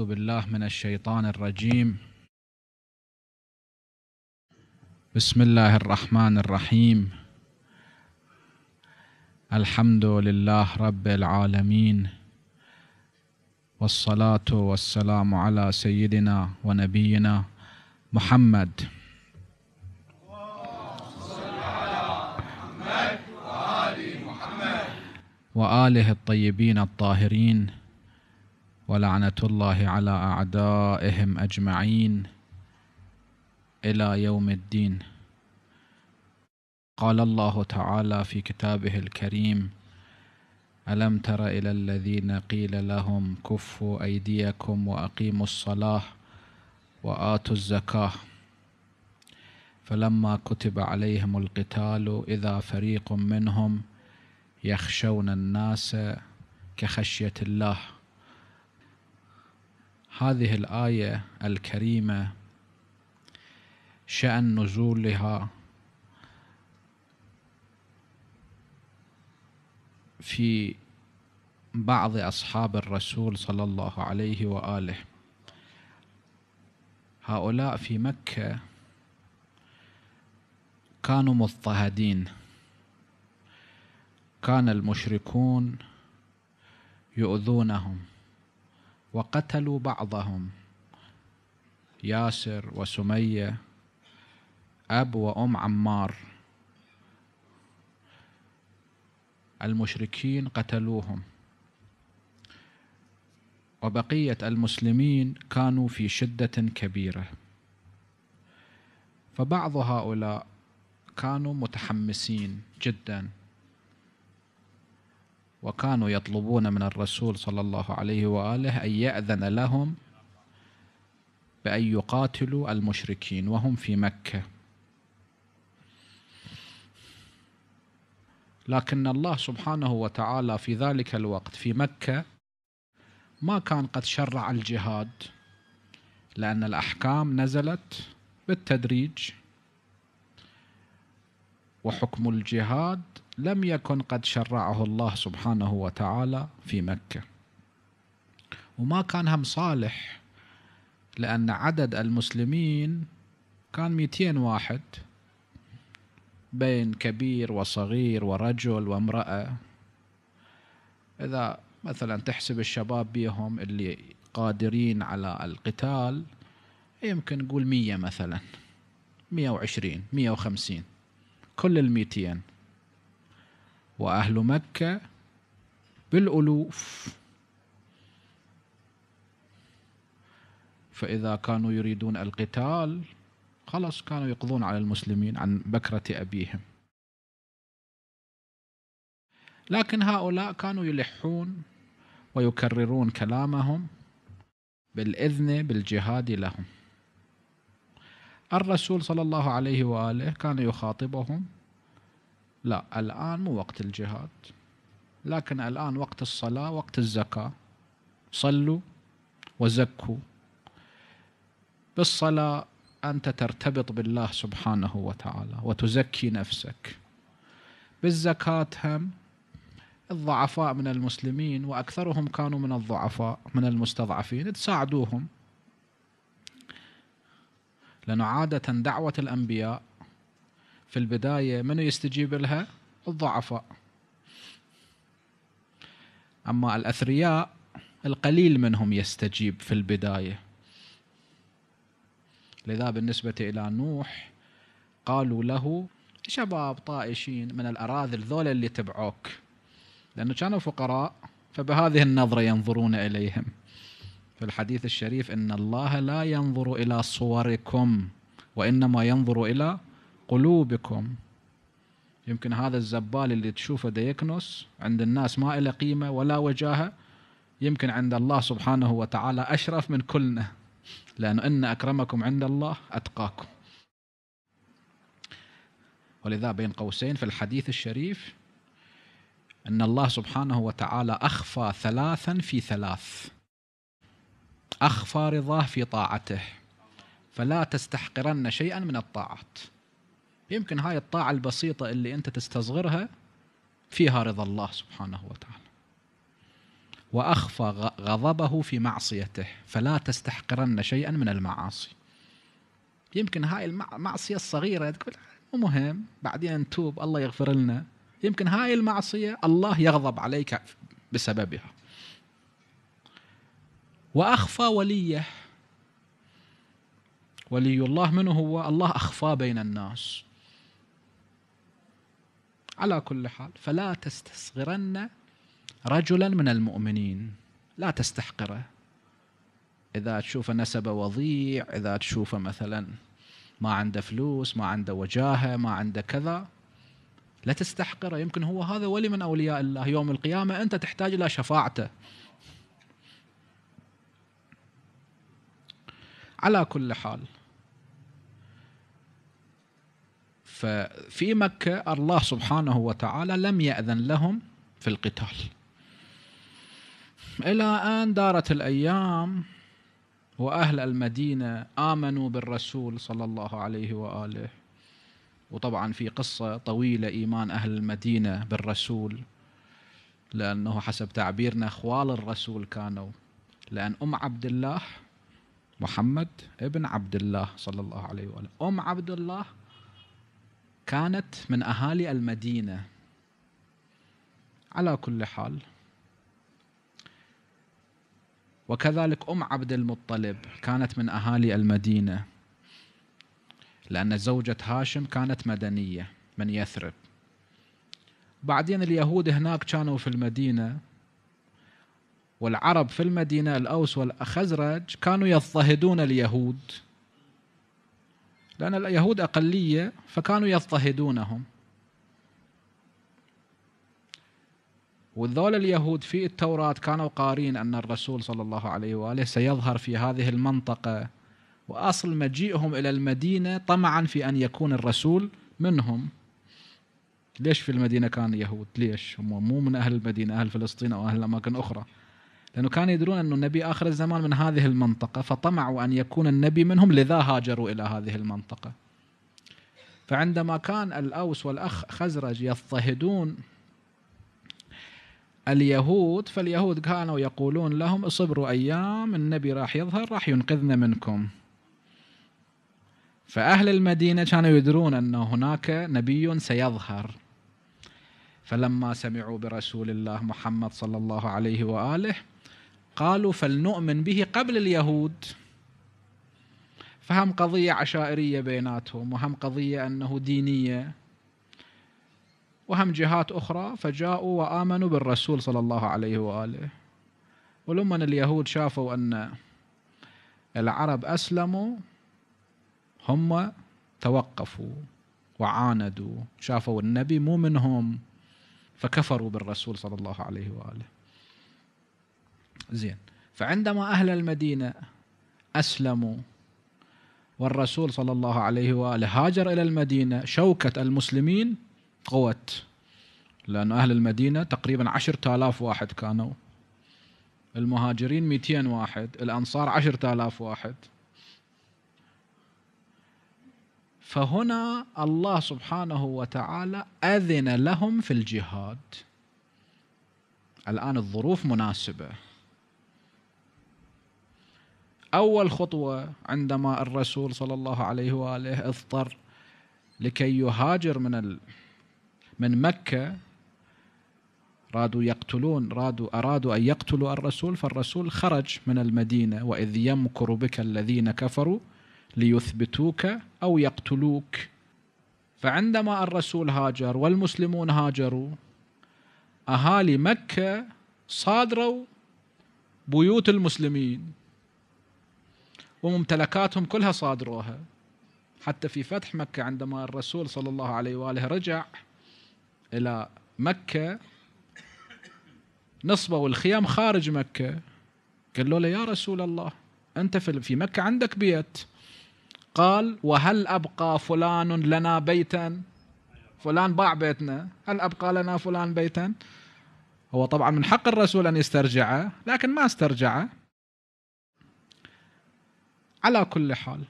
أعوذ بالله من الشيطان الرجيم بسم الله الرحمن الرحيم الحمد لله رب العالمين والصلاة والسلام على سيدنا ونبينا محمد وآله الطيبين الطاهرين ولعنة الله على أعدائهم أجمعين إلى يوم الدين قال الله تعالى في كتابه الكريم ألم تر إلى الذين قيل لهم كفوا أيديكم وأقيموا الصلاة وآتوا الزكاة فلما كتب عليهم القتال إذا فريق منهم يخشون الناس كخشية الله هذه الايه الكريمه شان نزولها في بعض اصحاب الرسول صلى الله عليه واله هؤلاء في مكه كانوا مضطهدين كان المشركون يؤذونهم وقتلوا بعضهم ياسر وسمية أب وأم عمار المشركين قتلوهم وبقية المسلمين كانوا في شدة كبيرة فبعض هؤلاء كانوا متحمسين جدا وكانوا يطلبون من الرسول صلى الله عليه وآله أن يأذن لهم بأن يقاتلوا المشركين وهم في مكة لكن الله سبحانه وتعالى في ذلك الوقت في مكة ما كان قد شرع الجهاد لأن الأحكام نزلت بالتدريج وحكم الجهاد لم يكن قد شرعه الله سبحانه وتعالى في مكة وما كان هم صالح لأن عدد المسلمين كان 200 واحد بين كبير وصغير ورجل وامرأة إذا مثلا تحسب الشباب بيهم اللي قادرين على القتال يمكن نقول مية مثلا مية وعشرين مية وخمسين كل الميتين وأهل مكة بالألوف فإذا كانوا يريدون القتال خلاص كانوا يقضون على المسلمين عن بكرة أبيهم لكن هؤلاء كانوا يلحون ويكررون كلامهم بالإذن بالجهاد لهم الرسول صلى الله عليه وآله كان يخاطبهم لا الآن مو وقت الجهاد لكن الآن وقت الصلاة وقت الزكاة صلوا وزكوا بالصلاة أنت ترتبط بالله سبحانه وتعالى وتزكي نفسك بالزكاة هم الضعفاء من المسلمين وأكثرهم كانوا من الضعفاء من المستضعفين تساعدوهم لأنه عادة دعوة الأنبياء في البداية من يستجيب لها الضعفاء أما الأثرياء القليل منهم يستجيب في البداية لذا بالنسبة إلى نوح قالوا له شباب طائشين من الأراذل ذولا اللي تبعوك لأنه كانوا فقراء فبهذه النظرة ينظرون إليهم في الحديث الشريف ان الله لا ينظر الى صوركم وانما ينظر الى قلوبكم يمكن هذا الزبال اللي تشوفه ديكنوس عند الناس ما له قيمه ولا وجاهه يمكن عند الله سبحانه وتعالى اشرف من كلنا لأن إن أكرمكم عند الله أتقاكم ولذا بين قوسين في الحديث الشريف أن الله سبحانه وتعالى أخفى ثلاثا في ثلاث أخفى رضاه في طاعته فلا تستحقرن شيئا من الطاعات يمكن هاي الطاعة البسيطة اللي أنت تستصغرها فيها رضا الله سبحانه وتعالى وأخفى غضبه في معصيته فلا تستحقرن شيئا من المعاصي يمكن هاي المعصية الصغيرة تقول مو مهم بعدين نتوب الله يغفر لنا يمكن هاي المعصية الله يغضب عليك بسببها وأخفى وليه ولي الله من هو الله أخفى بين الناس على كل حال فلا تستصغرن رجلا من المؤمنين لا تستحقره إذا تشوف نسبه وضيع إذا تشوفه مثلا ما عنده فلوس ما عنده وجاهة ما عنده كذا لا تستحقره يمكن هو هذا ولي من أولياء الله يوم القيامة أنت تحتاج إلى شفاعته على كل حال ففي مكة الله سبحانه وتعالى لم يأذن لهم في القتال إلى أن دارت الأيام وأهل المدينة آمنوا بالرسول صلى الله عليه وآله وطبعا في قصة طويلة إيمان أهل المدينة بالرسول لأنه حسب تعبيرنا أخوال الرسول كانوا لأن أم عبد الله محمد ابن عبد الله صلى الله عليه وآله أم عبد الله كانت من أهالي المدينة على كل حال وكذلك أم عبد المطلب كانت من أهالي المدينة لأن زوجة هاشم كانت مدنية من يثرب بعدين اليهود هناك كانوا في المدينة والعرب في المدينة الأوس والخزرج كانوا يضطهدون اليهود لأن اليهود أقلية فكانوا يضطهدونهم وذول اليهود في التوراة كانوا قارين أن الرسول صلى الله عليه وآله سيظهر في هذه المنطقة وأصل مجيئهم إلى المدينة طمعا في أن يكون الرسول منهم ليش في المدينة كان يهود ليش هم مو من أهل المدينة أهل فلسطين أو أهل أماكن أخرى لأنه كانوا يدرون أن النبي آخر الزمان من هذه المنطقة فطمعوا أن يكون النبي منهم لذا هاجروا إلى هذه المنطقة فعندما كان الأوس والأخ خزرج يضطهدون اليهود فاليهود كانوا يقولون لهم اصبروا أيام النبي راح يظهر راح ينقذنا منكم فأهل المدينة كانوا يدرون أن هناك نبي سيظهر فلما سمعوا برسول الله محمد صلى الله عليه وآله قالوا فلنؤمن به قبل اليهود فهم قضية عشائرية بيناتهم وهم قضية أنه دينية وهم جهات أخرى فجاءوا وآمنوا بالرسول صلى الله عليه وآله ولما اليهود شافوا أن العرب أسلموا هم توقفوا وعاندوا شافوا النبي مو منهم فكفروا بالرسول صلى الله عليه وآله زين فعندما أهل المدينة أسلموا والرسول صلى الله عليه وآله هاجر إلى المدينة شوكة المسلمين قوت لأن أهل المدينة تقريبا عشرة آلاف واحد كانوا المهاجرين 200 واحد الأنصار عشرة آلاف واحد فهنا الله سبحانه وتعالى أذن لهم في الجهاد الآن الظروف مناسبة أول خطوة عندما الرسول صلى الله عليه وآله اضطر لكي يهاجر من ال... من مكة رادوا يقتلون رادوا أرادوا أن يقتلوا الرسول فالرسول خرج من المدينة وإذ يمكر بك الذين كفروا ليثبتوك أو يقتلوك فعندما الرسول هاجر والمسلمون هاجروا أهالي مكة صادروا بيوت المسلمين وممتلكاتهم كلها صادروها حتى في فتح مكة عندما الرسول صلى الله عليه وآله رجع إلى مكة نصبوا والخيام خارج مكة قالوا له يا رسول الله أنت في مكة عندك بيت قال وهل أبقى فلان لنا بيتا فلان باع بيتنا هل أبقى لنا فلان بيتا هو طبعا من حق الرسول أن يسترجعه لكن ما استرجعه على كل حال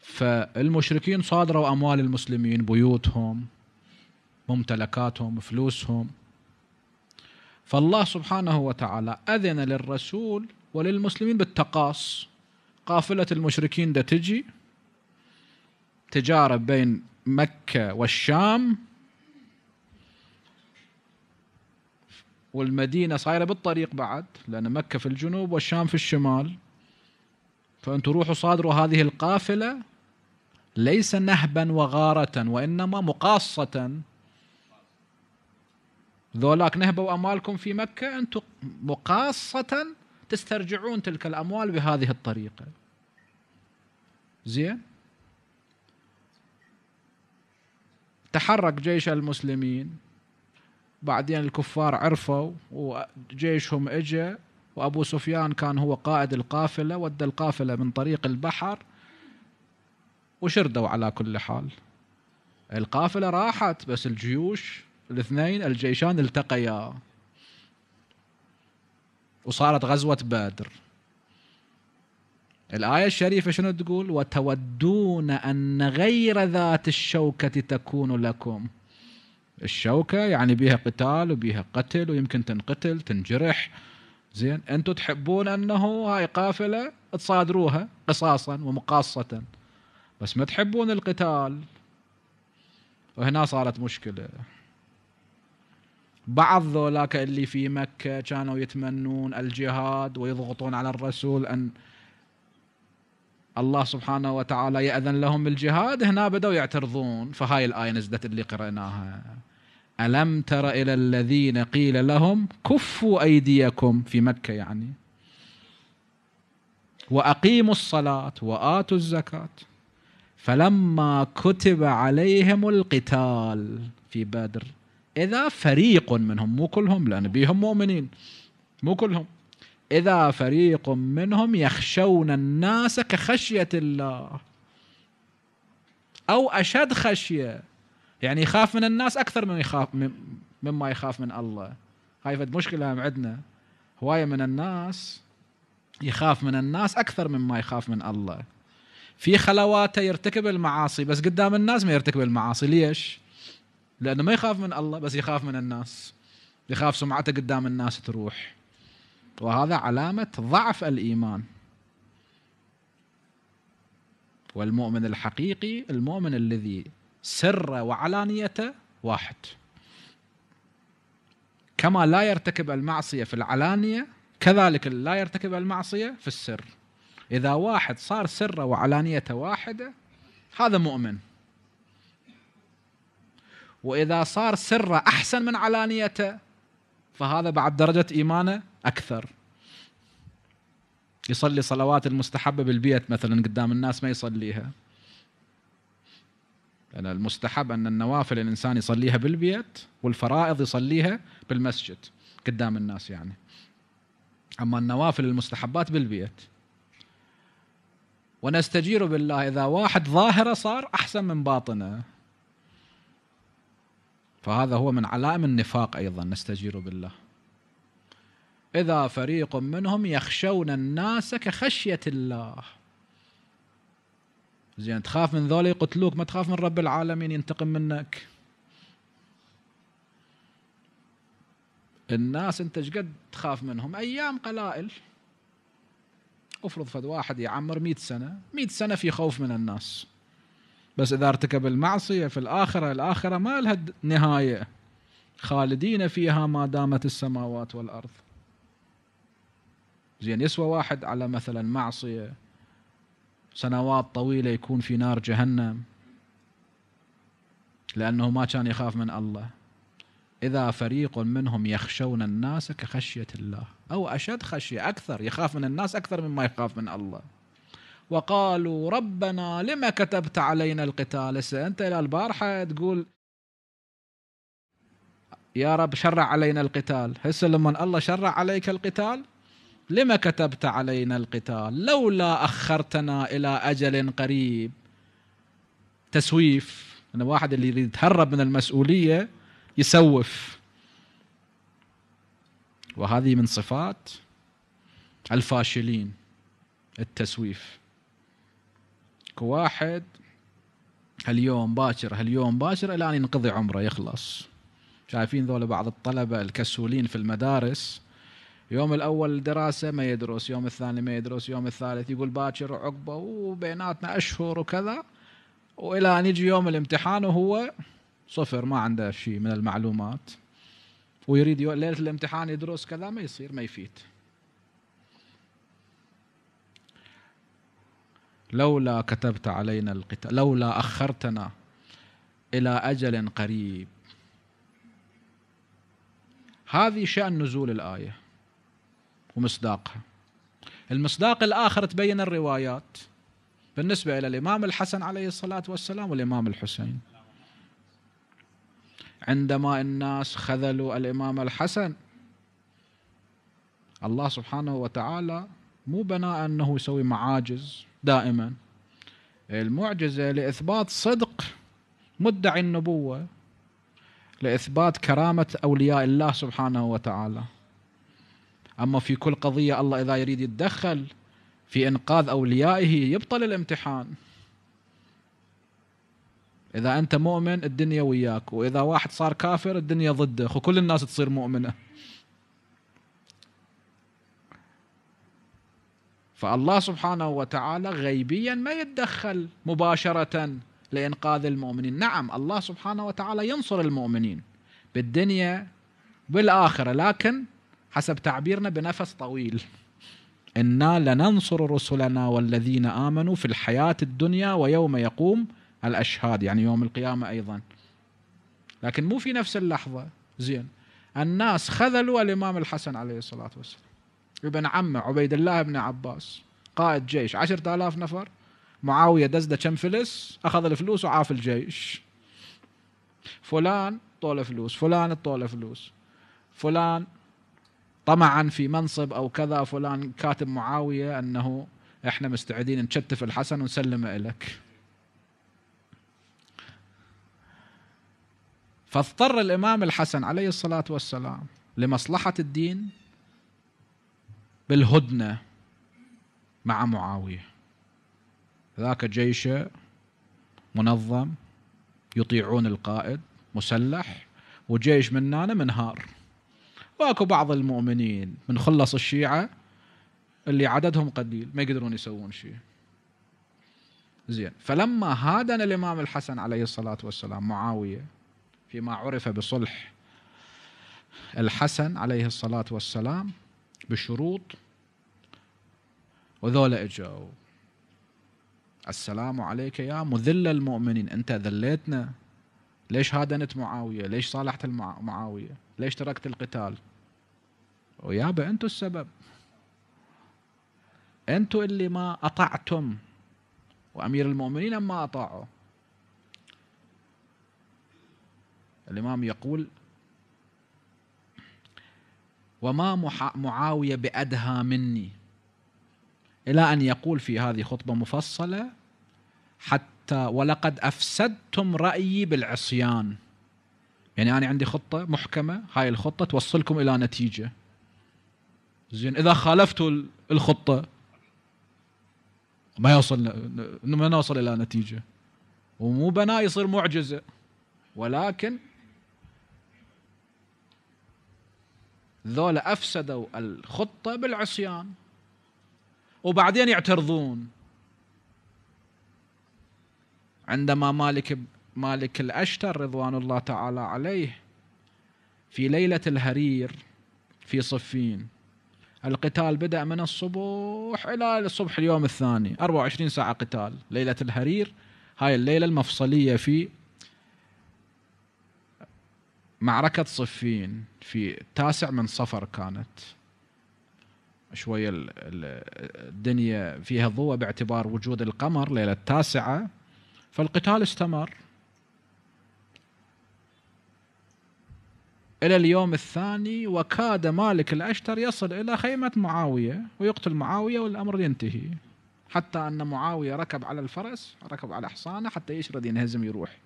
فالمشركين صادروا أموال المسلمين بيوتهم ممتلكاتهم فلوسهم فالله سبحانه وتعالى أذن للرسول وللمسلمين بالتقاص قافلة المشركين ده تجي تجارة بين مكة والشام والمدينة صايرة بالطريق بعد لأن مكة في الجنوب والشام في الشمال فأنتم روحوا صادروا هذه القافلة ليس نهبا وغارة وإنما مقاصة ذولاك نهبوا أموالكم في مكة أنتم مقاصة تسترجعون تلك الأموال بهذه الطريقة زين تحرك جيش المسلمين بعدين الكفار عرفوا وجيشهم اجى وأبو سفيان كان هو قائد القافلة ودى القافلة من طريق البحر وشردوا على كل حال القافلة راحت بس الجيوش الاثنين الجيشان التقيا وصارت غزوة بدر الآية الشريفة شنو تقول وتودون أن غير ذات الشوكة تكون لكم الشوكة يعني بيها قتال وبيها قتل ويمكن تنقتل تنجرح زين انتم تحبون انه هاي قافله تصادروها قصاصا ومقاصة بس ما تحبون القتال وهنا صارت مشكله بعض ذولاك اللي في مكة كانوا يتمنون الجهاد ويضغطون على الرسول أن الله سبحانه وتعالى يأذن لهم الجهاد هنا بدأوا يعترضون فهاي الآية نزلت اللي قرأناها ألم تر إلى الذين قيل لهم كفوا أيديكم في مكة يعني وأقيموا الصلاة وآتوا الزكاة فلما كتب عليهم القتال في بدر إذا فريق منهم مو كلهم لأن بيهم مؤمنين مو كلهم إذا فريق منهم يخشون الناس كخشية الله أو أشد خشية يعني يخاف من الناس اكثر من يخاف مما يخاف من الله هاي فد مشكله عندنا هوايه من الناس يخاف من الناس اكثر مما يخاف من الله في خلواته يرتكب المعاصي بس قدام الناس ما يرتكب المعاصي ليش لانه ما يخاف من الله بس يخاف من الناس يخاف سمعته قدام الناس تروح وهذا علامه ضعف الايمان والمؤمن الحقيقي المؤمن الذي سره وعلانيته واحد كما لا يرتكب المعصيه في العلانيه كذلك لا يرتكب المعصيه في السر اذا واحد صار سره وعلانيته واحده هذا مؤمن واذا صار سره احسن من علانيته فهذا بعد درجه ايمانه اكثر يصلي صلوات المستحبه بالبيت مثلا قدام الناس ما يصليها المستحب ان النوافل الانسان يصليها بالبيت والفرائض يصليها بالمسجد قدام الناس يعني اما النوافل المستحبات بالبيت ونستجير بالله اذا واحد ظاهره صار احسن من باطنه فهذا هو من علائم النفاق ايضا نستجير بالله اذا فريق منهم يخشون الناس كخشيه الله زين تخاف من ذولا يقتلوك ما تخاف من رب العالمين ينتقم منك الناس انت قد تخاف منهم ايام قلائل افرض فد واحد يعمر مئة سنة مئة سنة في خوف من الناس بس اذا ارتكب المعصية في الاخرة الاخرة ما لها نهاية خالدين فيها ما دامت السماوات والارض زين يسوى واحد على مثلا معصية سنوات طويلة يكون في نار جهنم لأنه ما كان يخاف من الله إذا فريق منهم يخشون الناس كخشية الله أو أشد خشية أكثر يخاف من الناس أكثر مما يخاف من الله وقالوا ربنا لما كتبت علينا القتال أنت إلى البارحة تقول يا رب شرع علينا القتال هسه لما الله شرع عليك القتال لم كتبت علينا القتال لولا أخرتنا إلى أجل قريب تسويف أن واحد اللي يريد يتهرب من المسؤولية يسوف وهذه من صفات الفاشلين التسويف كواحد هاليوم باكر هاليوم باكر الى ان ينقضي عمره يخلص شايفين ذولا بعض الطلبه الكسولين في المدارس يوم الاول دراسه ما يدرس يوم الثاني ما يدرس يوم الثالث يقول باكر عقبه وبيناتنا اشهر وكذا والى ان يجي يوم الامتحان وهو صفر ما عنده شيء من المعلومات ويريد ليله الامتحان يدرس كذا ما يصير ما يفيد لولا كتبت علينا القتال لولا اخرتنا الى اجل قريب هذه شان نزول الايه ومصداقها المصداق الآخر تبين الروايات بالنسبة إلى الإمام الحسن عليه الصلاة والسلام والإمام الحسين عندما الناس خذلوا الإمام الحسن الله سبحانه وتعالى مو بناء أنه يسوي معاجز دائما المعجزة لإثبات صدق مدعي النبوة لإثبات كرامة أولياء الله سبحانه وتعالى أما في كل قضية الله إذا يريد يتدخل في إنقاذ أوليائه يبطل الامتحان إذا أنت مؤمن الدنيا وياك وإذا واحد صار كافر الدنيا ضدك وكل الناس تصير مؤمنة فالله سبحانه وتعالى غيبيا ما يتدخل مباشرة لإنقاذ المؤمنين نعم الله سبحانه وتعالى ينصر المؤمنين بالدنيا بالآخرة لكن حسب تعبيرنا بنفس طويل إنا لننصر رسلنا والذين آمنوا في الحياة الدنيا ويوم يقوم الأشهاد يعني يوم القيامة أيضا لكن مو في نفس اللحظة زين الناس خذلوا الإمام الحسن عليه الصلاة والسلام ابن عمه عبيد الله بن عباس قائد جيش عشرة آلاف نفر معاوية دزده كم فلس أخذ الفلوس وعاف الجيش فلان طول فلوس فلان طول فلوس فلان طمعا في منصب او كذا فلان كاتب معاويه انه احنا مستعدين نشتف الحسن ونسلمه لك فاضطر الامام الحسن عليه الصلاه والسلام لمصلحه الدين بالهدنه مع معاويه ذاك جيش منظم يطيعون القائد مسلح وجيش منانا منهار واكو بعض المؤمنين من خلص الشيعه اللي عددهم قليل ما يقدرون يسوون شيء زين فلما هادن الامام الحسن عليه الصلاه والسلام معاويه فيما عرف بصلح الحسن عليه الصلاه والسلام بشروط وذولا اجوا السلام عليك يا مذل المؤمنين انت ذليتنا ليش هادنت معاويه ليش صالحت معاويه ليش تركت القتال ويابا انتو السبب انتو اللي ما اطعتم وامير المؤمنين ما اطاعوا الامام يقول وما معاويه بادهى مني الى ان يقول في هذه خطبه مفصله حتى ولقد افسدتم رايي بالعصيان يعني انا عندي خطه محكمه هاي الخطه توصلكم الى نتيجه زين اذا خالفتوا الخطه ما يوصل ما نوصل الى نتيجه ومو بنا يصير معجزه ولكن ذولا افسدوا الخطه بالعصيان وبعدين يعترضون عندما مالك مالك الأشتر رضوان الله تعالى عليه في ليلة الهرير في صفين القتال بدأ من الصبح إلى الصبح اليوم الثاني 24 ساعة قتال ليلة الهرير هاي الليلة المفصلية في معركة صفين في تاسع من صفر كانت شوية الدنيا فيها ضوء باعتبار وجود القمر ليلة التاسعة فالقتال استمر إلى اليوم الثاني وكاد مالك الأشتر يصل إلى خيمة معاوية ويقتل معاوية والأمر ينتهي حتى أن معاوية ركب على الفرس ركب على حصانه حتى يشرد ينهزم يروح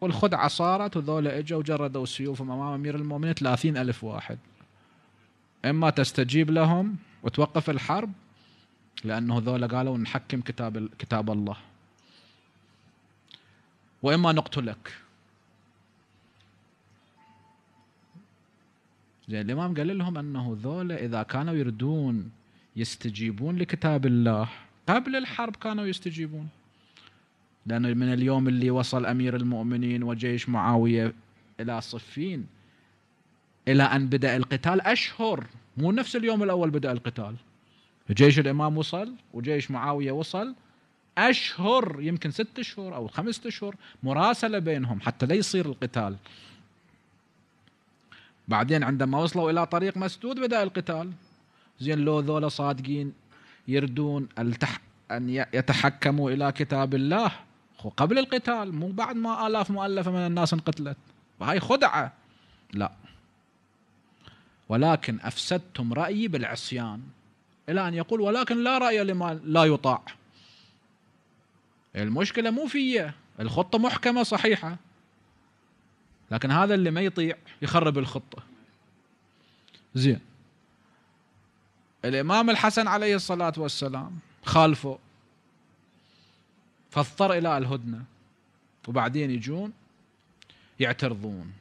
والخدعة صارت وذولا اجوا وجردوا سيوفهم أمام أمير المؤمنين 30 ألف واحد إما تستجيب لهم وتوقف الحرب لأنه ذولا قالوا نحكم كتاب, كتاب الله وإما نقتلك زين الامام قال لهم انه ذولا اذا كانوا يردون يستجيبون لكتاب الله قبل الحرب كانوا يستجيبون لأن من اليوم اللي وصل أمير المؤمنين وجيش معاوية إلى صفين إلى أن بدأ القتال أشهر مو نفس اليوم الأول بدأ القتال جيش الإمام وصل وجيش معاوية وصل أشهر يمكن ست أشهر أو خمسة أشهر مراسلة بينهم حتى لا يصير القتال بعدين عندما وصلوا إلى طريق مسدود بدأ القتال زين لو ذولا صادقين يردون التح أن يتحكموا إلى كتاب الله قبل القتال مو بعد ما آلاف مؤلفة من الناس انقتلت وهي خدعة لا ولكن أفسدتم رأيي بالعصيان إلى أن يقول ولكن لا رأي لما لا يطاع المشكلة مو فيا الخطة محكمة صحيحة لكن هذا اللي ما يطيع يخرب الخطه زين الامام الحسن عليه الصلاه والسلام خالفه فاضطر الى الهدنه وبعدين يجون يعترضون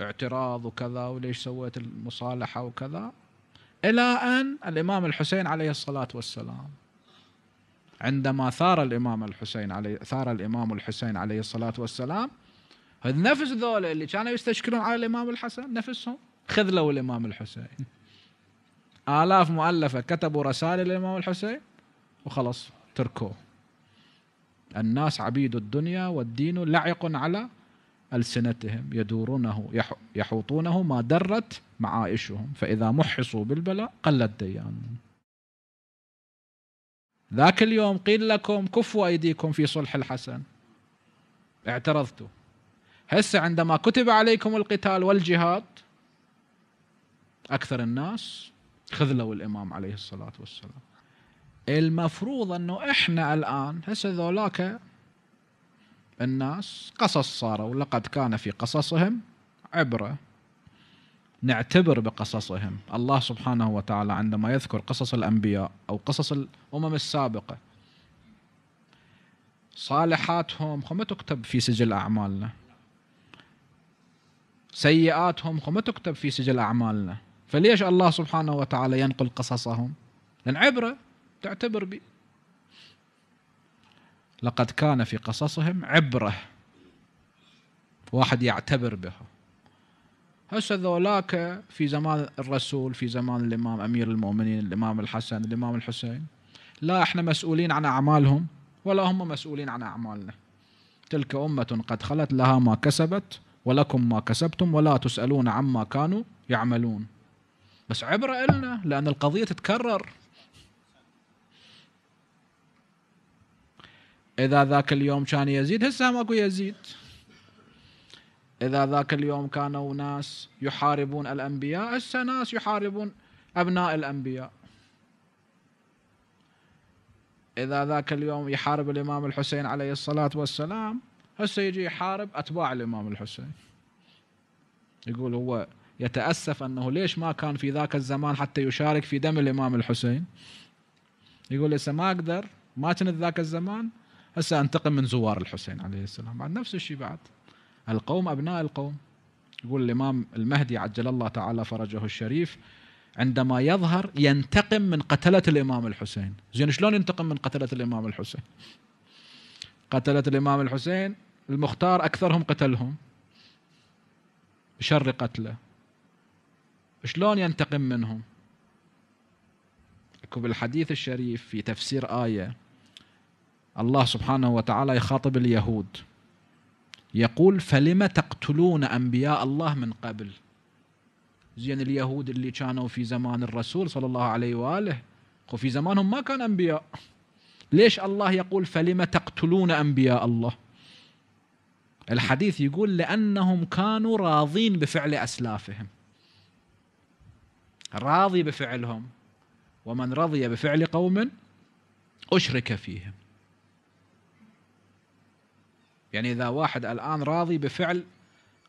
اعتراض وكذا وليش سويت المصالحه وكذا الى ان الامام الحسين عليه الصلاه والسلام عندما ثار الامام الحسين عليه ثار الامام الحسين عليه الصلاه والسلام نفس ذولا اللي كانوا يستشكلون على الامام الحسن نفسهم خذلوا الامام الحسين آلاف مؤلفة كتبوا رسائل للإمام الحسين وخلص تركوه الناس عبيد الدنيا والدين لعق على ألسنتهم يدورونه يحوطونه ما درت معائشهم فإذا محصوا بالبلاء قلت ديانهم ذاك اليوم قيل لكم كفوا أيديكم في صلح الحسن اعترضتوا هسه عندما كتب عليكم القتال والجهاد أكثر الناس خذلوا الإمام عليه الصلاة والسلام المفروض أنه إحنا الآن هسه ذولاك الناس قصص صاروا لقد كان في قصصهم عبرة نعتبر بقصصهم الله سبحانه وتعالى عندما يذكر قصص الأنبياء أو قصص الأمم السابقة صالحاتهم ما تكتب في سجل أعمالنا سيئاتهم وما تكتب في سجل أعمالنا فليش الله سبحانه وتعالى ينقل قصصهم لأن عبرة تعتبر بي لقد كان في قصصهم عبرة واحد يعتبر بها هسه ذولاك في زمان الرسول في زمان الإمام أمير المؤمنين الإمام الحسن الإمام الحسين لا احنا مسؤولين عن أعمالهم ولا هم مسؤولين عن أعمالنا تلك أمة قد خلت لها ما كسبت ولكم ما كسبتم ولا تسألون عما كانوا يعملون بس عبرة إلنا لأن القضية تتكرر إذا ذاك اليوم كان يزيد هسه ماكو يزيد إذا ذاك اليوم كانوا ناس يحاربون الأنبياء هسه ناس يحاربون أبناء الأنبياء إذا ذاك اليوم يحارب الإمام الحسين عليه الصلاة والسلام هسه يجي يحارب اتباع الامام الحسين يقول هو يتاسف انه ليش ما كان في ذاك الزمان حتى يشارك في دم الامام الحسين يقول هسه ما اقدر ما كنت ذاك الزمان هسه انتقم من زوار الحسين عليه السلام بعد نفس الشيء بعد القوم ابناء القوم يقول الامام المهدي عجل الله تعالى فرجه الشريف عندما يظهر ينتقم من قتلة الإمام الحسين زين شلون ينتقم من قتلة الإمام الحسين قتلة الإمام الحسين المختار أكثرهم قتلهم بشر قتله شلون ينتقم منهم اكو بالحديث الشريف في تفسير آية الله سبحانه وتعالى يخاطب اليهود يقول فلم تقتلون أنبياء الله من قبل زين اليهود اللي كانوا في زمان الرسول صلى الله عليه وآله وفي زمانهم ما كان أنبياء ليش الله يقول فلم تقتلون أنبياء الله الحديث يقول لأنهم كانوا راضين بفعل أسلافهم راضي بفعلهم ومن رضي بفعل قوم أشرك فيهم يعني إذا واحد الآن راضي بفعل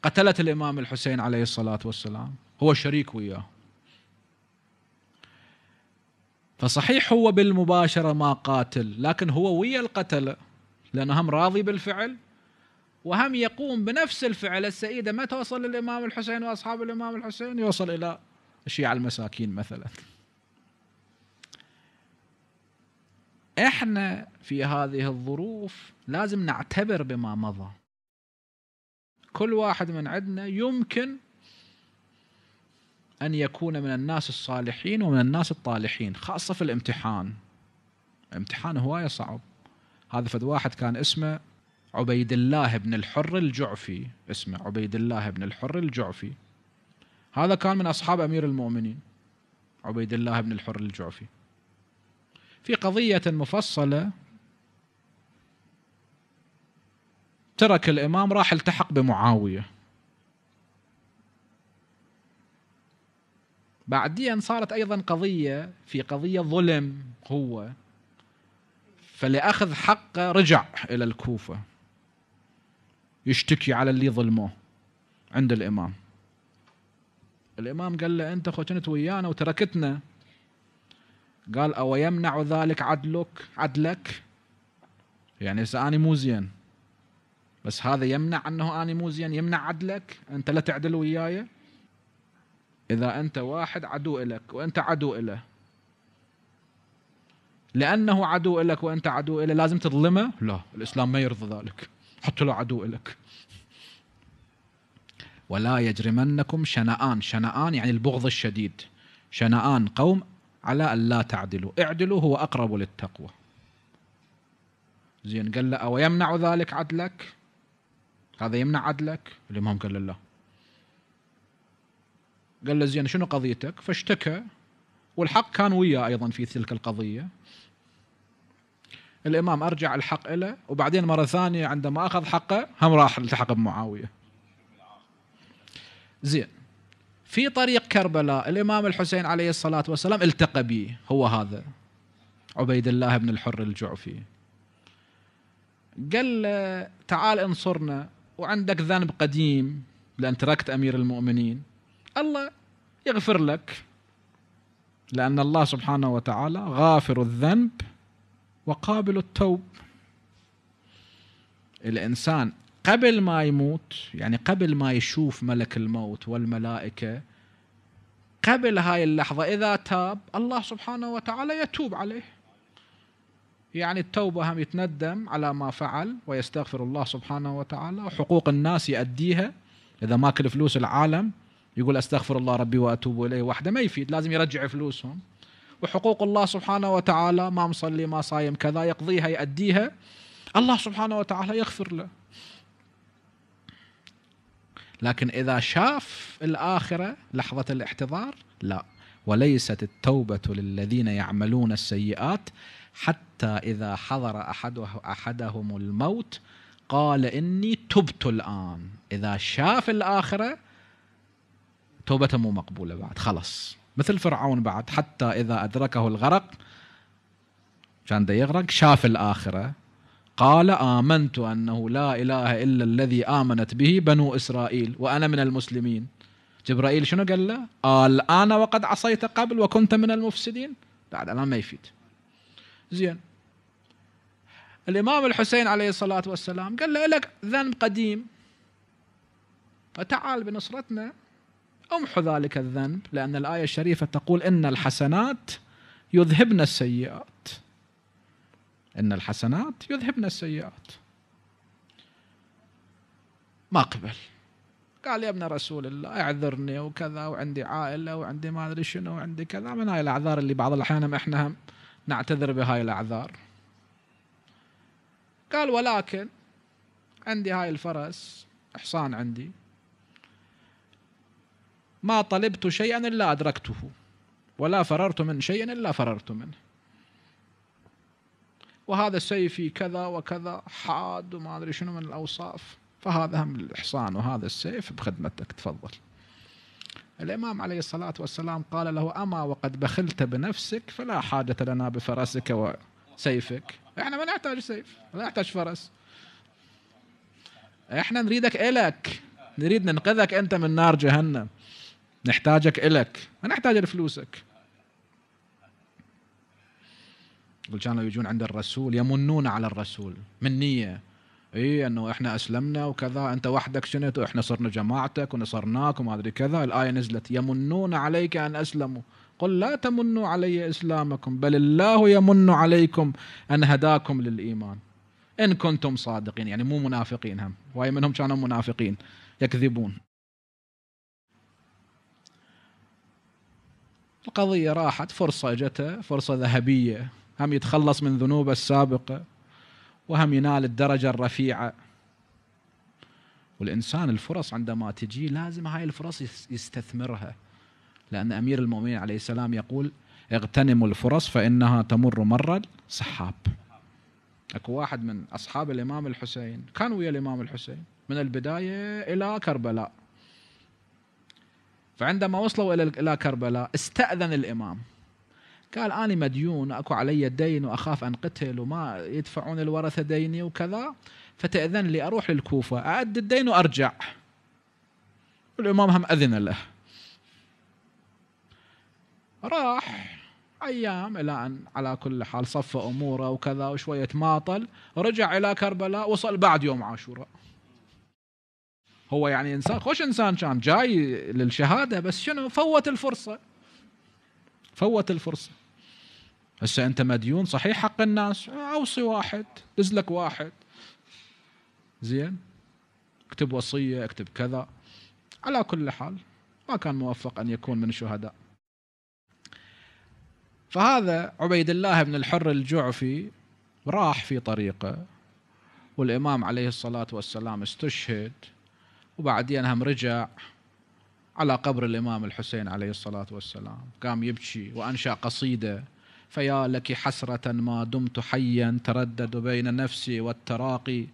قتلة الإمام الحسين عليه الصلاة والسلام هو شريك وياه فصحيح هو بالمباشرة ما قاتل لكن هو ويا القتلة لأنهم راضي بالفعل وهم يقوم بنفس الفعل السيدة ما توصل للإمام الحسين وأصحاب الإمام الحسين يوصل إلى الشيعة المساكين مثلا احنا في هذه الظروف لازم نعتبر بما مضى كل واحد من عندنا يمكن ان يكون من الناس الصالحين ومن الناس الطالحين خاصه في الامتحان الامتحان هوايه صعب هذا فد واحد كان اسمه عبيد الله بن الحر الجعفي اسمه عبيد الله بن الحر الجعفي هذا كان من أصحاب أمير المؤمنين عبيد الله بن الحر الجعفي في قضية مفصلة ترك الإمام راح التحق بمعاوية بعدين صارت أيضا قضية في قضية ظلم هو فلأخذ حقه رجع إلى الكوفة يشتكي على اللي ظلموه عند الإمام الإمام قال له أنت خوتنت ويانا وتركتنا قال أو يمنع ذلك عدلك عدلك يعني إذا أنا مو زين بس هذا يمنع أنه أنا مو زين يمنع عدلك أنت لا تعدل وياي إذا أنت واحد عدو لك وأنت عدو له لأنه عدو لك وأنت عدو له لازم تظلمه لا الإسلام ما يرضى ذلك حط له عدو لك ولا يجرمنكم شنآن شنآن يعني البغض الشديد شنآن قوم على أن لا تعدلوا اعدلوا هو أقرب للتقوى زين قال له أو يمنع ذلك عدلك هذا يمنع عدلك الإمام قال له لا قال له زين شنو قضيتك فاشتكى والحق كان وياه أيضا في تلك القضية الامام ارجع الحق له وبعدين مره ثانيه عندما اخذ حقه هم راح التحق بمعاويه زين في طريق كربلاء الامام الحسين عليه الصلاه والسلام التقى به هو هذا عبيد الله بن الحر الجعفي قال له تعال انصرنا وعندك ذنب قديم لان تركت امير المؤمنين الله يغفر لك لان الله سبحانه وتعالى غافر الذنب وقابل التوب الانسان قبل ما يموت يعني قبل ما يشوف ملك الموت والملائكه قبل هاي اللحظه اذا تاب الله سبحانه وتعالى يتوب عليه يعني التوبة هم يتندم على ما فعل ويستغفر الله سبحانه وتعالى وحقوق الناس يأديها إذا ما كل فلوس العالم يقول أستغفر الله ربي وأتوب إليه وحده ما يفيد لازم يرجع فلوسهم وحقوق الله سبحانه وتعالى ما مصلي ما صايم كذا يقضيها يأديها الله سبحانه وتعالى يغفر له لكن إذا شاف الآخرة لحظة الاحتضار لا وليست التوبة للذين يعملون السيئات حتى إذا حضر أحده أحدهم الموت قال إني تبت الآن إذا شاف الآخرة توبته مو مقبولة بعد خلص مثل فرعون بعد حتى إذا أدركه الغرق كان دا يغرق شاف الآخرة قال آمنت أنه لا إله إلا الذي آمنت به بنو إسرائيل وأنا من المسلمين جبرائيل شنو قال له قال أنا وقد عصيت قبل وكنت من المفسدين بعد الآن ما يفيد زين الإمام الحسين عليه الصلاة والسلام قال له لك ذنب قديم فتعال بنصرتنا امحو ذلك الذنب لأن الآية الشريفة تقول إن الحسنات يذهبن السيئات إن الحسنات يذهبن السيئات ما قبل قال يا ابن رسول الله اعذرني وكذا وعندي عائلة وعندي ما أدري شنو وعندي كذا من هاي الأعذار اللي بعض الأحيان إحنا هم نعتذر بهاي الأعذار قال ولكن عندي هاي الفرس حصان عندي ما طلبت شيئا إلا أدركته ولا فررت من شيء إلا فررت منه وهذا سيفي كذا وكذا حاد وما أدري شنو من الأوصاف فهذا هم الإحصان وهذا السيف بخدمتك تفضل الإمام عليه الصلاة والسلام قال له أما وقد بخلت بنفسك فلا حاجة لنا بفرسك وسيفك إحنا ما نحتاج سيف ما نحتاج فرس إحنا نريدك إلك نريد ننقذك أنت من نار جهنم نحتاجك إلك ما نحتاج لفلوسك يقول كانوا يجون عند الرسول يمنون على الرسول من نية اي انه احنا اسلمنا وكذا انت وحدك شنت واحنا صرنا جماعتك ونصرناك وما ادري كذا الايه نزلت يمنون عليك ان اسلموا قل لا تمنوا علي اسلامكم بل الله يمن عليكم ان هداكم للايمان ان كنتم صادقين يعني مو منافقين هم واي منهم كانوا منافقين يكذبون القضيه راحت فرصه جته فرصه ذهبيه هم يتخلص من ذنوبه السابقه وهم ينال الدرجه الرفيعه والانسان الفرص عندما تجي لازم هاي الفرص يستثمرها لان امير المؤمنين عليه السلام يقول اغتنموا الفرص فانها تمر مر السحاب اكو واحد من اصحاب الامام الحسين كان ويا الامام الحسين من البدايه الى كربلاء فعندما وصلوا إلى كربلاء استأذن الإمام قال أنا مديون أكو علي دين وأخاف أن قتل وما يدفعون الورثة ديني وكذا فتأذن لي أروح للكوفة أعد الدين وأرجع الإمام هم أذن له راح أيام إلى أن على كل حال صفى أموره وكذا وشوية ماطل رجع إلى كربلاء وصل بعد يوم عاشوراء هو يعني انسان خوش انسان كان جاي للشهاده بس شنو فوت الفرصه فوت الفرصه هسه انت مديون صحيح حق الناس اوصي واحد دز لك واحد زين اكتب وصيه اكتب كذا على كل حال ما كان موفق ان يكون من الشهداء فهذا عبيد الله بن الحر الجعفي راح في طريقه والامام عليه الصلاه والسلام استشهد وبعدين هم رجع على قبر الإمام الحسين عليه الصلاة والسلام قام يبكي وأنشأ قصيدة فيا لك حسرة ما دمت حيا تردد بين نفسي والتراقي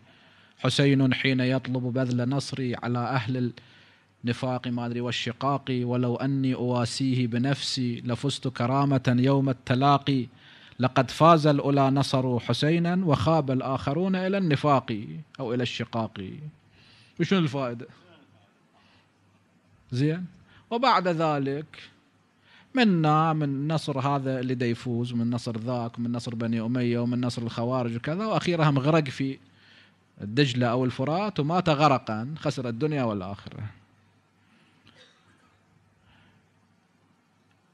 حسين حين يطلب بذل نصري على أهل النفاق ما أدري والشقاق ولو أني أواسيه بنفسي لفزت كرامة يوم التلاقي لقد فاز الأولى نصروا حسينا وخاب الآخرون إلى النفاق أو إلى الشقاق وشنو الفائده؟ زين وبعد ذلك منا من نصر هذا اللي دا يفوز ومن نصر ذاك ومن نصر بني اميه ومن نصر الخوارج وكذا واخيرا هم غرق في الدجله او الفرات ومات غرقا خسر الدنيا والاخره.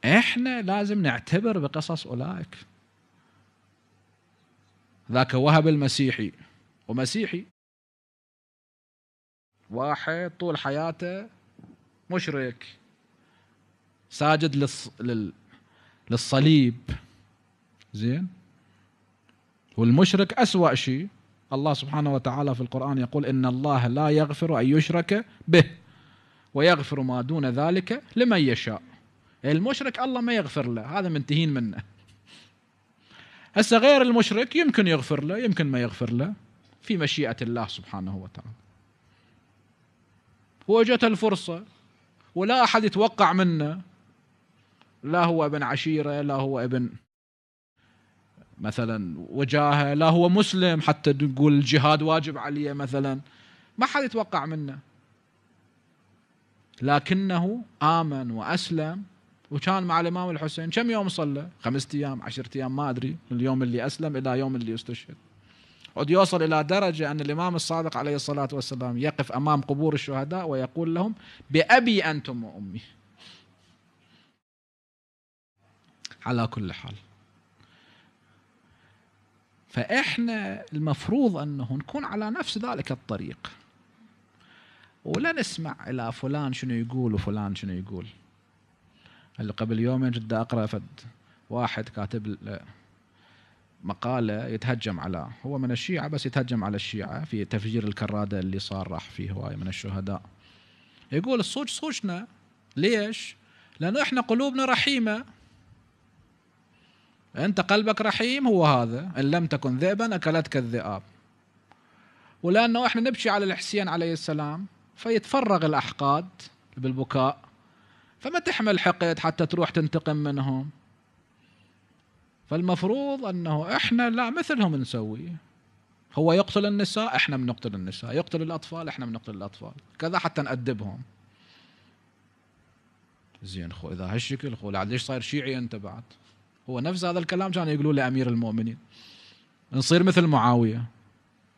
احنا لازم نعتبر بقصص اولئك. ذاك وهب المسيحي ومسيحي واحد طول حياته مشرك ساجد للص... لل... للصليب زين والمشرك أسوأ شيء الله سبحانه وتعالى في القرآن يقول إن الله لا يغفر أن يشرك به ويغفر ما دون ذلك لمن يشاء المشرك الله ما يغفر له هذا منتهين منه هسه غير المشرك يمكن يغفر له يمكن ما يغفر له في مشيئة الله سبحانه وتعالى واجت الفرصة ولا أحد يتوقع منه لا هو ابن عشيرة لا هو ابن مثلا وجاهه لا هو مسلم حتى نقول الجهاد واجب عليه مثلا ما حد يتوقع منه لكنه آمن وأسلم وكان مع الإمام الحسين كم يوم صلى خمسة أيام عشرة أيام ما أدري من اليوم اللي أسلم إلى يوم اللي استشهد قد يوصل إلى درجة أن الإمام الصادق عليه الصلاة والسلام يقف أمام قبور الشهداء ويقول لهم بأبي أنتم وأمي على كل حال فإحنا المفروض أنه نكون على نفس ذلك الطريق ولا نسمع إلى فلان شنو يقول وفلان شنو يقول اللي قبل يومين جدا أقرأ فد واحد كاتب مقالة يتهجم على هو من الشيعة بس يتهجم على الشيعة في تفجير الكرادة اللي صار راح فيه هواية من الشهداء يقول الصوج صوجنا ليش لأنه إحنا قلوبنا رحيمة أنت قلبك رحيم هو هذا إن لم تكن ذئبا أكلتك الذئاب ولأنه إحنا نبكي على الحسين عليه السلام فيتفرغ الأحقاد بالبكاء فما تحمل حقد حتى تروح تنتقم منهم فالمفروض انه احنا لا مثلهم نسوي هو يقتل النساء احنا بنقتل النساء يقتل الاطفال احنا بنقتل الاطفال كذا حتى نأدبهم زين خو اذا هالشكل خو ليش صاير شيعي انت بعد هو نفس هذا الكلام كان يقولوا لامير المؤمنين نصير مثل معاويه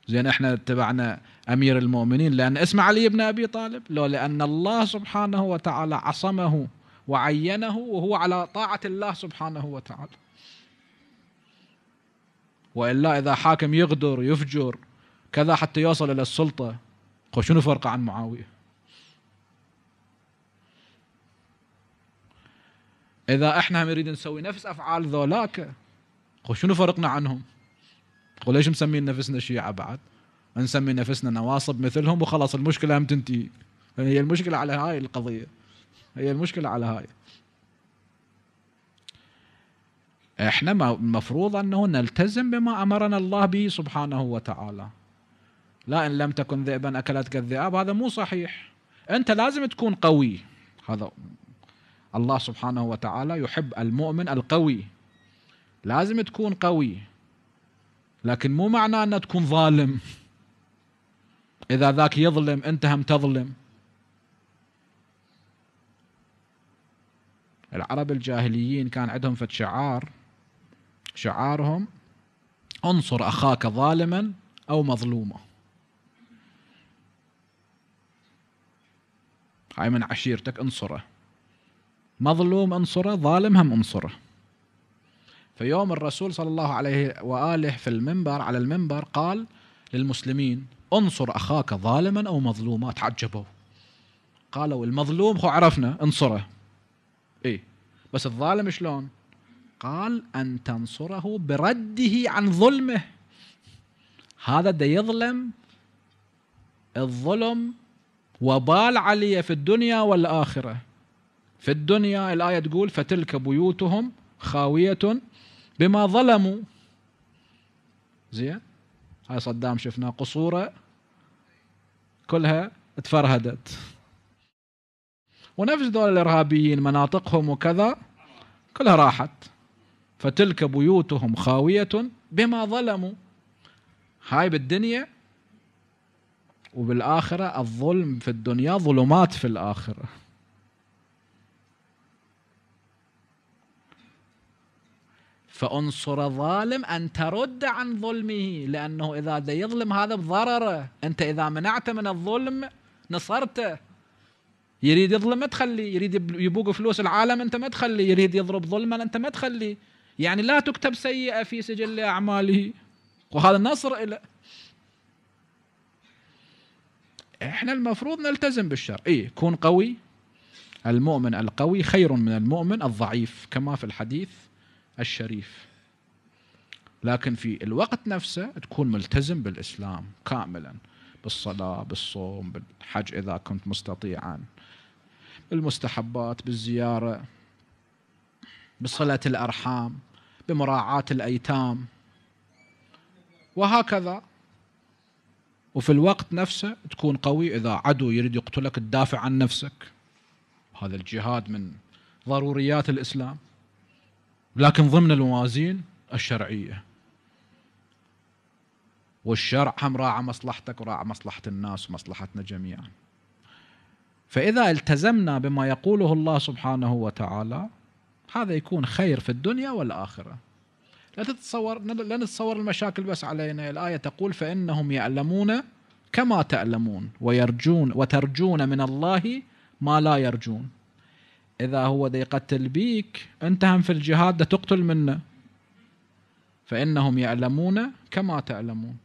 زين احنا اتبعنا امير المؤمنين لان اسم علي بن ابي طالب لو لان الله سبحانه وتعالى عصمه وعينه وهو على طاعه الله سبحانه وتعالى والا اذا حاكم يغدر يفجر كذا حتى يوصل الى السلطه شنو فرقه عن معاويه اذا احنا نريد نسوي نفس افعال ذولاك شنو فرقنا عنهم قل ليش مسمين نفسنا شيعه بعد نسمي نفسنا نواصب مثلهم وخلاص المشكله هم تنتهي هي المشكله على هاي القضيه هي المشكله على هاي احنا المفروض انه نلتزم بما امرنا الله به سبحانه وتعالى لا ان لم تكن ذئبا اكلتك الذئاب هذا مو صحيح انت لازم تكون قوي هذا الله سبحانه وتعالى يحب المؤمن القوي لازم تكون قوي لكن مو معنى ان تكون ظالم اذا ذاك يظلم انت هم تظلم العرب الجاهليين كان عندهم فد شعار شعارهم انصر اخاك ظالما او مظلوما هاي من عشيرتك انصره مظلوم انصره ظالم هم انصره فيوم الرسول صلى الله عليه واله في المنبر على المنبر قال للمسلمين انصر اخاك ظالما او مظلوما تعجبوا قالوا المظلوم هو عرفنا انصره اي بس الظالم شلون قال أن تنصره برده عن ظلمه هذا ده يظلم الظلم وبال عليه في الدنيا والآخرة في الدنيا الآية تقول فتلك بيوتهم خاوية بما ظلموا زين هاي صدام شفنا قصوره كلها تفرهدت ونفس دول الإرهابيين مناطقهم وكذا كلها راحت فتلك بيوتهم خاوية بما ظلموا هاي بالدنيا وبالآخرة الظلم في الدنيا ظلمات في الآخرة فانصر ظالم أن ترد عن ظلمه لأنه إذا يظلم هذا بضرره أنت إذا منعته من الظلم نصرته يريد يظلم ما تخليه يريد يبوق فلوس العالم أنت ما تخليه يريد يضرب ظلما أنت ما تخليه يعني لا تكتب سيئة في سجل أعماله وهذا نصر إلى احنا المفروض نلتزم بالشرع اي كون قوي المؤمن القوي خير من المؤمن الضعيف كما في الحديث الشريف لكن في الوقت نفسه تكون ملتزم بالاسلام كاملا بالصلاه بالصوم بالحج اذا كنت مستطيعا بالمستحبات بالزياره بصله الارحام بمراعاة الأيتام وهكذا وفي الوقت نفسه تكون قوي إذا عدو يريد يقتلك تدافع عن نفسك هذا الجهاد من ضروريات الإسلام لكن ضمن الموازين الشرعية والشرع هم راعى مصلحتك وراعى مصلحة الناس ومصلحتنا جميعا فإذا التزمنا بما يقوله الله سبحانه وتعالى هذا يكون خير في الدنيا والآخرة لا تتصور لا نتصور المشاكل بس علينا الآية تقول فإنهم يعلمون كما تعلمون ويرجون وترجون من الله ما لا يرجون إذا هو ده يقتل بيك أنت هم في الجهاد ده تقتل منه فإنهم يعلمون كما تعلمون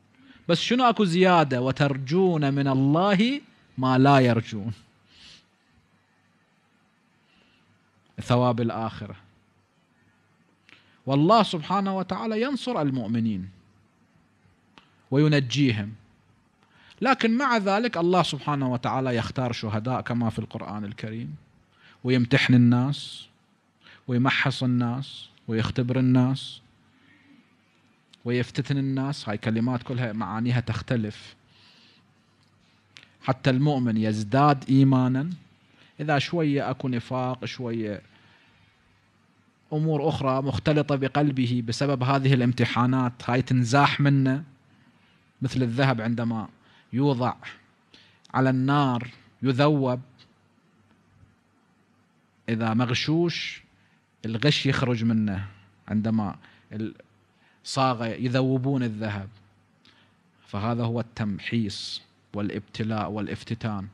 بس شنو أكو زيادة وترجون من الله ما لا يرجون ثواب الآخرة والله سبحانه وتعالى ينصر المؤمنين وينجيهم لكن مع ذلك الله سبحانه وتعالى يختار شهداء كما في القرآن الكريم ويمتحن الناس ويمحص الناس ويختبر الناس ويفتتن الناس هاي كلمات كلها معانيها تختلف حتى المؤمن يزداد إيمانا إذا شوية أكو نفاق شوية أمور أخرى مختلطة بقلبه بسبب هذه الامتحانات هاي تنزاح منه مثل الذهب عندما يوضع على النار يذوب إذا مغشوش الغش يخرج منه عندما الصاغة يذوبون الذهب فهذا هو التمحيص والابتلاء والافتتان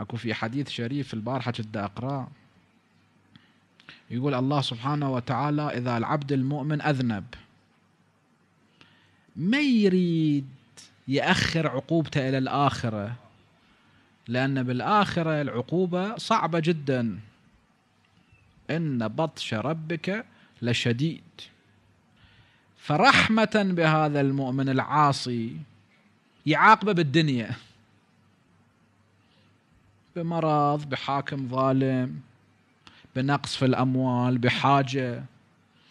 اكو في حديث شريف البارحة كنت اقراه يقول الله سبحانه وتعالى اذا العبد المؤمن اذنب ما يريد يأخر عقوبته الى الاخره لان بالاخره العقوبه صعبه جدا ان بطش ربك لشديد فرحمه بهذا المؤمن العاصي يعاقبه بالدنيا بمرض بحاكم ظالم بنقص في الاموال بحاجه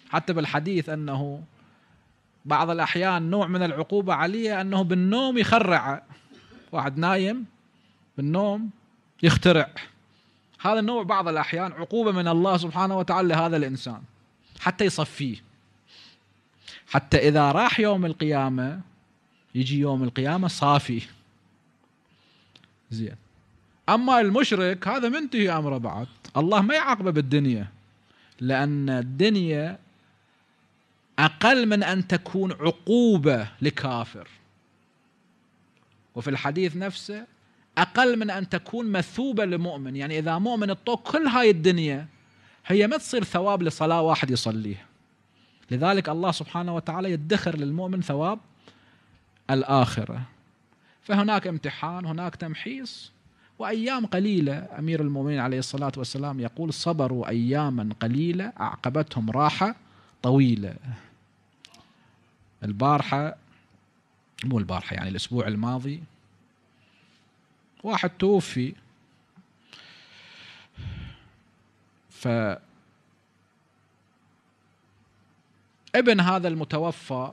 حتى بالحديث انه بعض الاحيان نوع من العقوبه عليه انه بالنوم يخرع واحد نايم بالنوم يخترع هذا النوع بعض الاحيان عقوبه من الله سبحانه وتعالى لهذا الانسان حتى يصفيه حتى اذا راح يوم القيامه يجي يوم القيامه صافي زين أما المشرك هذا منتهي أمره بعد الله ما يعاقبه بالدنيا لأن الدنيا أقل من أن تكون عقوبة لكافر وفي الحديث نفسه أقل من أن تكون مثوبة لمؤمن يعني إذا مؤمن اطوك كل هاي الدنيا هي ما تصير ثواب لصلاة واحد يصليها لذلك الله سبحانه وتعالى يدخر للمؤمن ثواب الآخرة فهناك امتحان هناك تمحيص وأيام قليلة أمير المؤمنين عليه الصلاة والسلام يقول صبروا أياما قليلة أعقبتهم راحة طويلة البارحة مو البارحة يعني الأسبوع الماضي واحد توفي ف ابن هذا المتوفى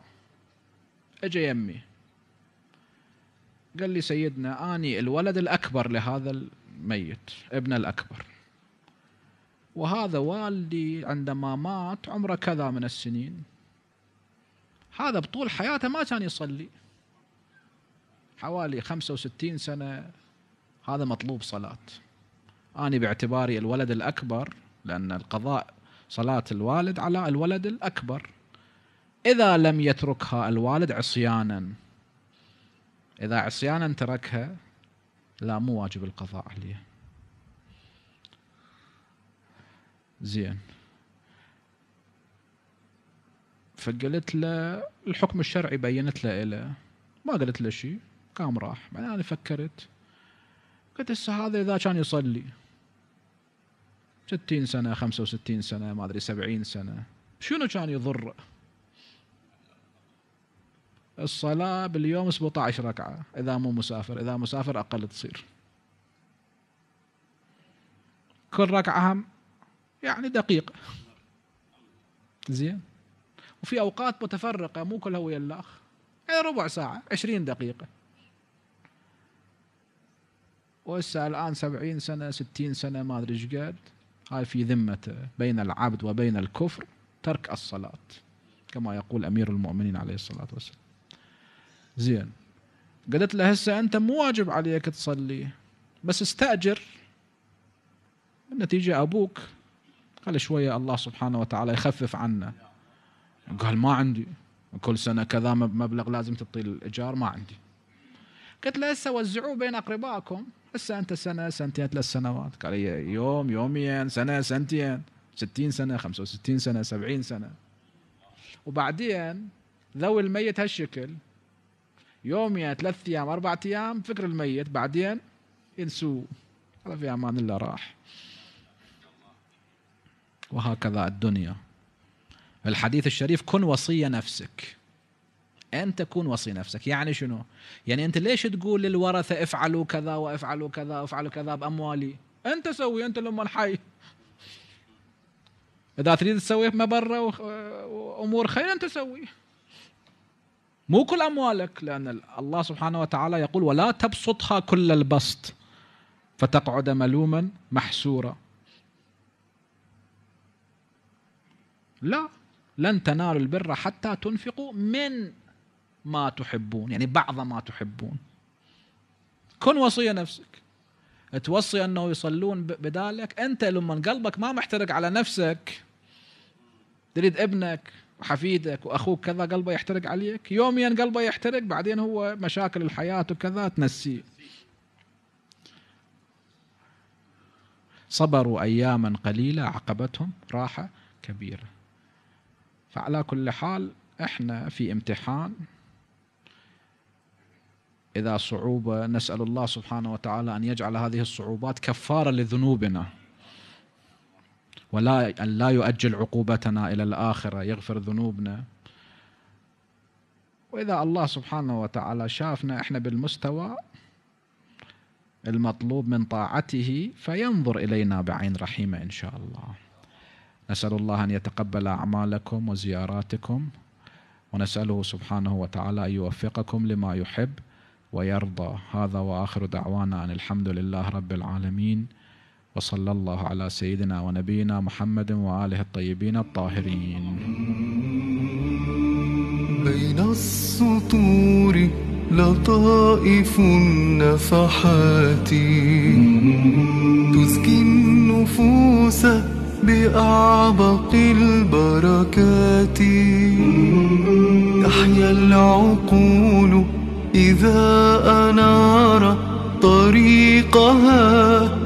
اجى يمي قال لي سيدنا اني الولد الاكبر لهذا الميت ابن الاكبر وهذا والدي عندما مات عمره كذا من السنين هذا بطول حياته ما كان يصلي حوالي 65 سنة هذا مطلوب صلاة أنا باعتباري الولد الأكبر لأن القضاء صلاة الوالد على الولد الأكبر إذا لم يتركها الوالد عصيانا إذا عصيانا تركها لا مو واجب القضاء عليه زين فقلت له الحكم الشرعي بينت له إله ما قلت له شيء قام راح بعدين أنا فكرت قلت هسه هذا إذا كان يصلي ستين سنة خمسة وستين سنة ما أدري سبعين سنة شنو كان يضره الصلاة باليوم 17 ركعة إذا مو مسافر إذا مسافر أقل تصير كل ركعة هم يعني دقيقة زين وفي أوقات متفرقة مو كلها ويا الأخ يعني ربع ساعة عشرين دقيقة وهسه الآن سبعين سنة ستين سنة ما أدري ايش قد هاي في ذمة بين العبد وبين الكفر ترك الصلاة كما يقول أمير المؤمنين عليه الصلاة والسلام زين قالت له هسه انت مو واجب عليك تصلي بس استاجر النتيجه ابوك قال شويه الله سبحانه وتعالى يخفف عنا قال ما عندي كل سنه كذا مبلغ لازم تعطي الايجار ما عندي قلت له هسه وزعوه بين اقربائكم هسه انت سنه سنتين ثلاث سنوات قال يوم يومين سنه سنتين 60 سنه 65 سنه 70 سنه وبعدين ذوي الميت هالشكل يومين يعني ثلاث ايام اربع ايام فكر الميت بعدين ينسوه هذا في امان الله راح وهكذا الدنيا الحديث الشريف كن وصي نفسك انت تكون وصي نفسك يعني شنو يعني أنت ليش تقول للورثة افعلوا كذا وافعلوا كذا وافعلوا كذا بأموالي أنت سوي أنت لما الحي إذا تريد تسوي مبرة وأمور خير أنت سوي مو كل أموالك لأن الله سبحانه وتعالى يقول ولا تبسطها كل البسط فتقعد ملوما محسورا لا لن تنالوا البر حتى تنفقوا من ما تحبون يعني بعض ما تحبون كن وصية نفسك توصي أنه يصلون بدالك أنت لما قلبك ما محترق على نفسك تريد ابنك حفيدك واخوك كذا قلبه يحترق عليك يوميا قلبه يحترق بعدين هو مشاكل الحياه وكذا تنسيه صبروا اياما قليله عقبتهم راحه كبيره فعلى كل حال احنا في امتحان اذا صعوبه نسال الله سبحانه وتعالى ان يجعل هذه الصعوبات كفاره لذنوبنا ولا أن لا يؤجل عقوبتنا إلى الآخرة يغفر ذنوبنا وإذا الله سبحانه وتعالى شافنا إحنا بالمستوى المطلوب من طاعته فينظر إلينا بعين رحيمة إن شاء الله نسأل الله أن يتقبل أعمالكم وزياراتكم ونسأله سبحانه وتعالى أن يوفقكم لما يحب ويرضى هذا وآخر دعوانا أن الحمد لله رب العالمين وصلى الله على سيدنا ونبينا محمد وآله الطيبين الطاهرين بين السطور لطائف النفحات تزكي النفوس بأعبق البركات تحيا العقول إذا أنار طريقها